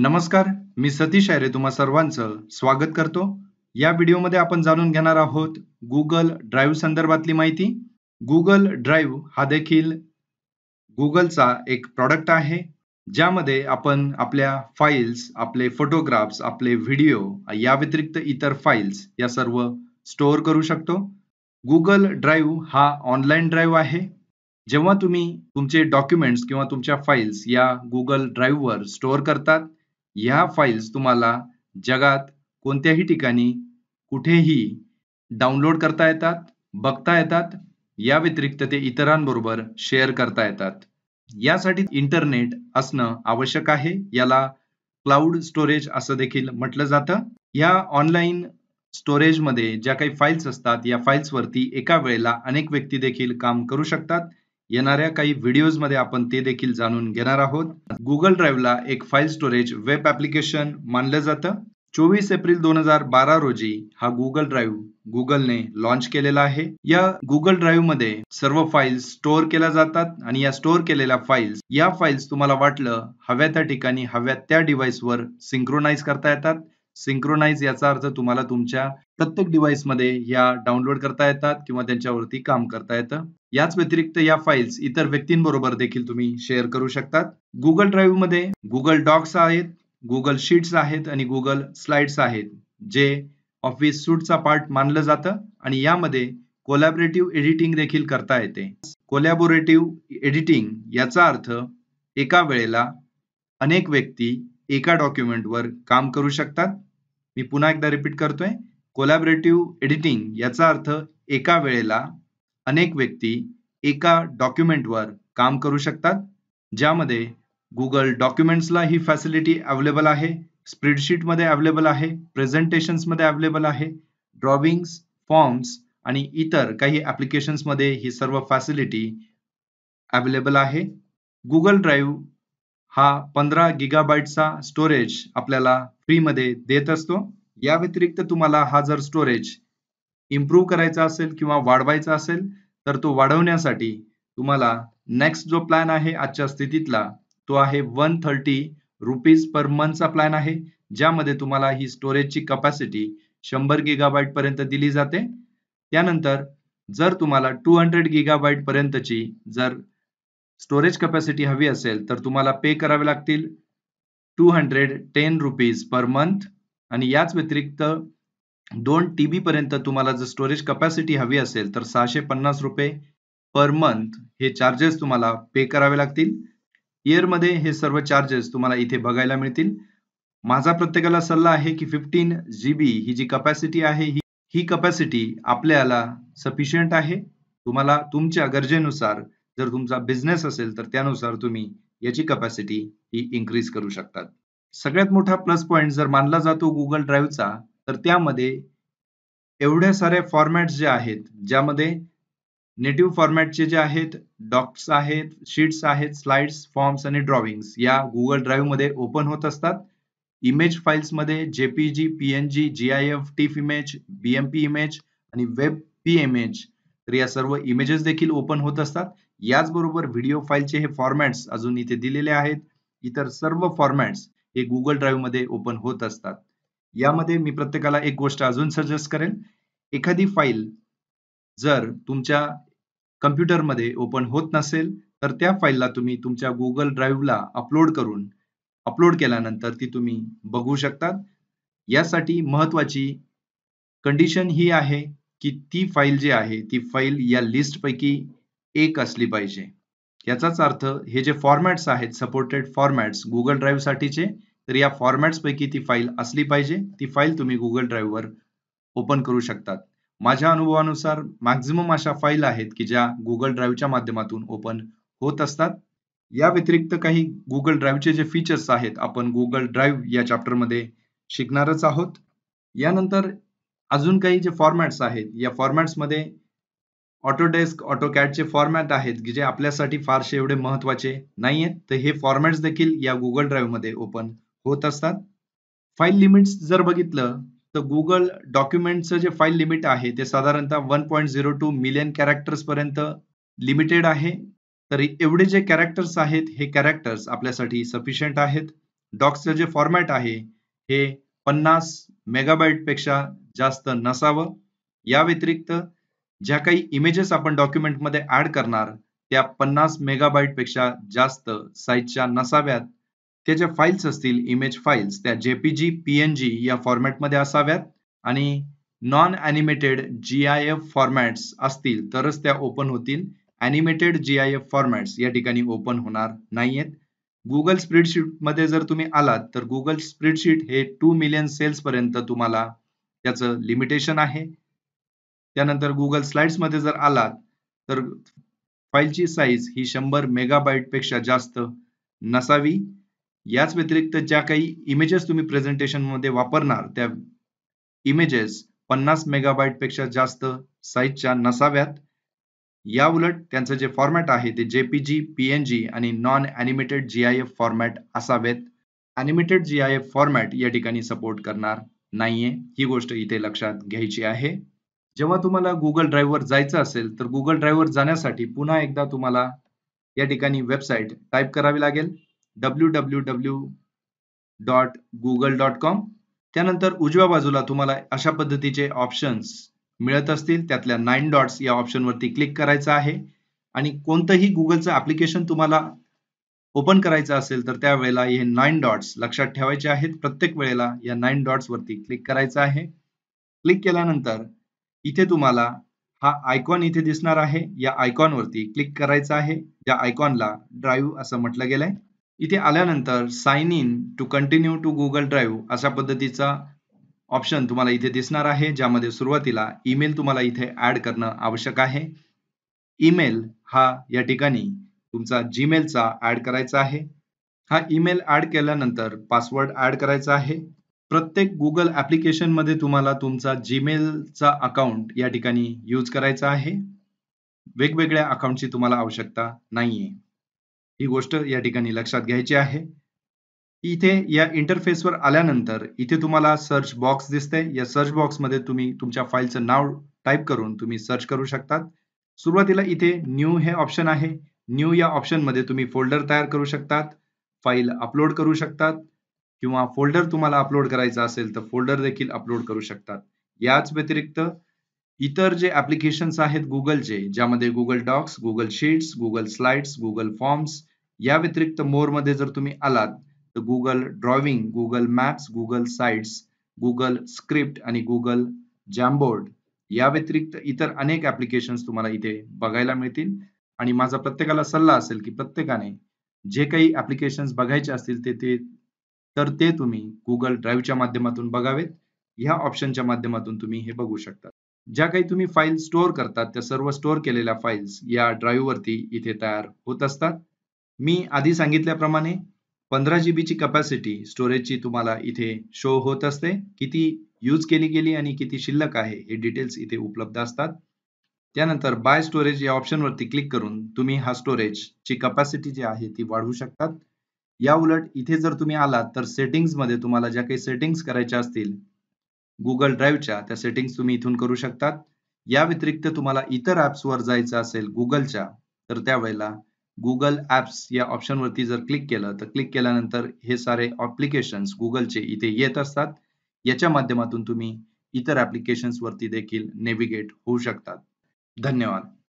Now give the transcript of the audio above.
नमस्कार मी सतीश आयरे तुम्हा सर्वांचं स्वागत करतो या व्हिडिओमध्ये आपण जाणून घेणार आहोत गुगल ड्राईव्ह संदर्भातली माहिती गुगल ड्राईव्ह हा देखील गुगलचा एक प्रॉडक्ट आहे ज्यामध्ये आपण आपल्या फाईल्स आपले फोटोग्राफ्स आपले व्हिडिओ या व्यतिरिक्त इतर फाईल्स या सर्व स्टोअर करू शकतो गुगल ड्राईव्ह हा ऑनलाईन ड्राईव्ह आहे जेव्हा तुम्ही तुमचे डॉक्युमेंट्स किंवा तुमच्या फाईल्स या गुगल ड्राईव्हवर स्टोअर करतात या फाइल्स तुम्हाला जगात कोणत्याही ठिकाणी कुठेही डाउनलोड करता येतात बघता येतात या व्यतिरिक्त ते इतरांबरोबर शेअर करता येतात यासाठी इंटरनेट असणं आवश्यक आहे याला क्लाउड स्टोरेज असं देखील म्हटलं जातं या ऑनलाईन स्टोरेजमध्ये ज्या काही फाईल्स असतात या फाईल्सवरती एका वेळेला अनेक व्यक्ती देखील काम करू शकतात येणाऱ्या काही मध्ये आपण ते देखील जाणून घेणार आहोत गुगल ड्राईव्हला एक फाईल स्टोरेज वेब ऍप्लिकेशन मानलं जातं चोवीस एप्रिल दोन हजार बारा रोजी हा गुगल ड्राईव्ह गुगलने लॉन्च केलेला आहे या गुगल ड्राईव्ह मध्ये सर्व फाईल्स स्टोअर केल्या जातात आणि या स्टोअर केलेल्या फाईल्स या फाईल्स तुम्हाला वाटलं हव्या त्या ठिकाणी हव्या त्या डिव्हाइसवर सिंक्रोनाइज करता येतात सिंक्रोनाइज याचा अर्थ तुम्हाला तुमच्या प्रत्येक मध्ये या डाउनलोड करता येतात किंवा त्यांच्यावरती काम करता येतं याच व्यतिरिक्त या फाईल्स इतर व्यक्तींबरोबर देखील तुम्ही शेअर करू शकतात गुगल ड्राईव्ह मध्ये गुगल डॉक्स आहेत गुगल शीट्स आहेत आणि गुगल स्लाइड्स आहेत जे ऑफिस सूटचा पार्ट मानलं जातं आणि यामध्ये कोलॅबरेटिव्ह एडिटिंग देखील करता येते कोलॅबोरेटिव्ह एडिटिंग याचा अर्थ एका वेळेला अनेक व्यक्ती एका डॉक्युमेंटवर काम करू शकतात मी पुन्हा एकदा रिपीट करतोय कोलॅबरेटिव्ह एडिटिंग याचा अर्थ एका वेळेला अनेक व्यक्ती एका डॉक्युमेंटवर काम करू शकतात ज्यामध्ये गुगल डॉक्युमेंट्सला ही फॅसिलिटी अवेलेबल आहे स्प्रेडशीटमध्ये अवेलेबल आहे प्रेझेंटेशन्समध्ये अवेलेबल आहे ड्रॉविंग्स फॉर्म्स आणि इतर काही ॲप्लिकेशन्समध्ये ही सर्व फॅसिलिटी अवेलेबल आहे गुगल ड्राईव्ह हा पंधरा गिगाबाईटचा स्टोरेज आपल्याला फ्रीमध्ये देत असतो या व्यतिरिक्त तुम्हाला हा जर स्टोरेज इम्प्रूव्ह करायचा असेल किंवा वाढवायचा असेल तर तो वाढवण्यासाठी तुम्हाला नेक्स्ट जो प्लॅन आहे आजच्या स्थितीतला तो आहे वन थर्टी रुपीज पर मंथचा प्लॅन आहे ज्यामध्ये तुम्हाला ही स्टोरेजची कपॅसिटी शंभर गिगाबाईट पर्यंत दिली जाते त्यानंतर जर तुम्हाला टू हंड्रेड गिगाबाईट पर्यंतची जर स्टोरेज कपॅसिटी हवी असेल तर तुम्हाला पे करावे लागतील two hundred ten rupees per month आणि याच व्यतिरिक्त दोन टी बी पर्यंत तुम्हाला जर स्टोरेज कपॅसिटी हवी असेल तर सहाशे पन्नास रुपये पर मंथ हे चार्जेस तुम्हाला पे करावे लागतील इयरमध्ये हे सर्व चार्जेस तुम्हाला इथे बघायला मिळतील माझा प्रत्येकाला सल्ला आहे की फिफ्टीन जी बी ही जी कपॅसिटी आहे ही ही कपॅसिटी आपल्याला सफिशियंट आहे तुम्हाला तुमच्या गरजेनुसार जर तुमचा बिझनेस असेल तर त्यानुसार तुम्ही याची कपॅसिटी ही इन्क्रीज करू शकतात सगळ्यात मोठा प्लस पॉईंट जर मानला जातो गुगल ड्राईव्हचा तर त्यामध्ये एवढ्या साऱ्या फॉर्मॅट्स जे आहेत ज्यामध्ये नेटिव्ह फॉर्मॅटचे जे आहेत डॉक्स आहेत शीट्स आहेत स्लाइड्स फॉर्म्स आणि ड्रॉविंग्स या गुगल मध्ये ओपन होत असतात इमेज फाईल्समध्ये JPG PNG G I F TIFF image BMP image आणि वेब पी इमेज तर या सर्व इमेजेस देखील ओपन होत असतात याचबरोबर व्हिडिओ फाईलचे हे फॉर्मॅट्स अजून इथे दिलेले आहेत इतर सर्व फॉर्मॅट्स हे गुगल मध्ये ओपन होत असतात यामध्ये मी प्रत्येकाला एक गोष्ट अजून सजेस्ट करेन एखादी फाईल जर तुमच्या कम्प्युटरमध्ये ओपन होत नसेल तर त्या फाईलला तुम्ही तुमच्या गुगल ड्राईव्हला अपलोड करून अपलोड केल्यानंतर ती तुम्ही बघू शकतात यासाठी महत्वाची कंडिशन ही आहे की ती फाईल जी आहे ती फाईल या लिस्टपैकी एक असली पाहिजे याचाच अर्थ हे जे फॉर्मॅट्स आहेत सपोर्टेड फॉर्मॅट्स गुगल ड्राईव्ह साठीचे तर या फॉर्मॅट्स पैकी ती फाईल असली पाहिजे ती फाईल तुम्ही गुगल ड्राईव्हवर ओपन करू शकतात माझ्या अनुभवानुसार मॅक्झिमम अशा फाईल आहेत की ज्या गुगल ड्राईव्हच्या माध्यमातून ओपन होत असतात या व्यतिरिक्त काही गुगल ड्राईव्हचे जे फीचर्स आहेत आपण गुगल ड्राईव्ह या चॅप्टरमध्ये शिकणारच आहोत यानंतर अजून काही जे फॉर्मॅट्स आहेत या फॉर्मॅट्समध्ये ऑटोडेस्क ऑटोकॅडचे फॉर्मॅट आहेत की जे आपल्यासाठी फारसे एवढे महत्वाचे आहेत तर हे फॉर्मॅट्स देखील या गुगल मध्ये ओपन होत असतात फाईल लिमिट्स जर बघितलं तर गुगल डॉक्युमेंटचं जे फाईल लिमिट आहे ते साधारणतः one point zero two million characters पर्यंत लिमिटेड आहे तर एवढे जे कॅरेक्टर्स आहेत हे कॅरेक्टर्स आपल्यासाठी सफिशियंट आहेत डॉक्सचं जे फॉर्मॅट आहे हे पन्नास मेगाबाईट पेक्षा जास्त नसावं या व्यतिरिक्त ज्या काही इमेजेस आपण डॉक्युमेंटमध्ये ऍड करणार त्या पन्नास मेगाबाईट पेक्षा जास्त साईजच्या नसाव्यात त्या ज्या फाईल्स असतील इमेज फाईल्स त्या जेपीजी पीएनजी या फॉर्मॅटमध्ये असाव्यात आणि non animated G I F formats असतील तरच त्या ओपन होतील animated G I F formats या ठिकाणी ओपन होणार नाहीयेत गुगल स्प्रेडशीटमध्ये जर तुम्ही आलात तर गुगल स्प्रेडशीट हे टू मिलियन सेल्स पर्यंत तुम्हाला त्याचं लिमिटेशन आहे त्यानंतर गुगल स्लाइड्स मध्ये जर आलात तर फाईलची साईज ही शंभर मेगाबाईट पेक्षा जास्त नसावी याच व्यतिरिक्त ज्या काही इमेजेस तुम्ही प्रेझेंटेशन मध्ये वापरणार त्या इमेजेस पन्नास मेगाबाईट पेक्षा जास्त साईजच्या नसाव्यात या उलट त्यांचं जे फॉर्मॅट आहे ते जेपीजी पीएनजी आणि non animated G I F format असावेत animated G I F format या ठिकाणी सपोर्ट करणार नाहीये ही गोष्ट इथे लक्षात घ्यायची आहे जेव्हा तुम्हाला गुगल ड्राईव्हवर जायचं असेल तर गुगल ड्राईव्हवर जाण्यासाठी पुन्हा एकदा तुम्हाला या ठिकाणी वेबसाईट टाईप करावी लागेल W W W dot Google dot com त्यानंतर उजव्या बाजूला तुम्हाला अशा पद्धतीचे ऑप्शन्स मिळत असतील त्यातल्या नाईन डॉट्स या ऑप्शनवरती क्लिक करायचं आहे आणि कोणतंही गुगलचं ऍप्लिकेशन तुम्हाला ओपन करायचं असेल तर त्यावेळेला हे नाईन डॉट्स लक्षात ठेवायचे आहेत प्रत्येक वेळेला या नाईन डॉट्सवरती क्लिक करायचं आहे क्लिक केल्यानंतर इथे तुम्हाला हा आयकॉन इथे दिसणार आहे या आयकॉनवरती क्लिक करायचं आहे या आयकॉनला ड्राईव्ह असं म्हटलं गेलंय इथे आल्यानंतर sign in to continue to Google drive अशा पद्धतीचा ऑप्शन तुम्हाला इथे दिसणार आहे ज्यामध्ये सुरुवातीला ईमेल तुम्हाला इथे ऍड करणं आवश्यक आहे ईमेल हा या ठिकाणी तुमचा जीमेलचा ऍड करायचा आहे हा ईमेल ऍड केल्यानंतर पासवर्ड ऍड करायचा आहे प्रत्येक गुगल ऍप्लिकेशन मध्ये तुम्हाला तुमचा जीमेलचा अकाउंट या ठिकाणी यूज करायचा आहे वेगवेगळ्या अकाउंटची तुम्हाला आवश्यकता नाहीये ही गोष्ट या ठिकाणी लक्षात घ्यायची आहे इथे या इंटरफेसवर आल्यानंतर इथे तुम्हाला सर्च बॉक्स दिसते या सर्च बॉक्समध्ये तुम्ही तुमच्या फाईलचं नाव टाईप करून तुम्ही सर्च करू शकतात सुरुवातीला इथे न्यू हे ऑप्शन आहे न्यू या ऑप्शनमध्ये तुम्ही फोल्डर तयार करू शकतात फाईल अपलोड करू शकतात किंवा फोल्डर तुम्हाला अपलोड करायचा असेल तर फोल्डर देखील अपलोड करू शकतात याच व्यतिरिक्त इतर जे ऍप्लिकेशन्स आहेत गुगलचे ज्यामध्ये Google docs Google sheets Google slides Google forms या व्यतिरिक्त मोरमध्ये जर तुम्ही आलात तर Google drawing Google maps Google sites Google script आणि गुगल जॅम्बोर्ड या व्यतिरिक्त इतर अनेक ऍप्लिकेशन्स तुम्हाला इथे बघायला मिळतील आणि माझा प्रत्येकाला सल्ला असेल की प्रत्येकाने जे काही ऍप्लिकेशन्स बघायचे असतील ते ते तर ते तुम्ही गुगल ड्राईव्हच्या माध्यमातून बघावेत ह्या ऑप्शनच्या माध्यमातून तुम्ही हे बघू शकता ज्या काही तुम्ही फाईल स्टोअर करतात त्या सर्व स्टोअर केलेल्या फाईल्स या वरती इथे तयार होत असतात मी आधी सांगितल्याप्रमाणे पंधरा जी बीची कपॅसिटी स्टोरेजची तुम्हाला इथे शो होत असते किती यूज केली गेली आणि किती शिल्लक आहे हे डिटेल्स इथे उपलब्ध असतात त्यानंतर बाय स्टोरेज या ऑप्शनवरती क्लिक करून तुम्ही हा स्टोरेजची कपॅसिटी जी आहे ती वाढवू शकतात या उलट इथे जर तुम्ही आलात तर सेटिंग्स मध्ये तुम्हाला ज्या काही सेटिंग्स करायच्या असतील गुगल ड्राईव्हच्या त्या सेटिंग्स तुम्ही इथून करू शकतात या व्यतिरिक्त तुम्हाला इतर वर जायचं असेल गुगलच्या तर त्यावेळेला गुगल ॲप्स या ऑप्शन वरती जर क्लिक केलं तर क्लिक केल्यानंतर हे सारे ॲप्लिकेशन्स गुगलचे इथे येत असतात याच्या माध्यमातून तुम्ही इतर वरती देखील नेव्हिगेट होऊ शकतात धन्यवाद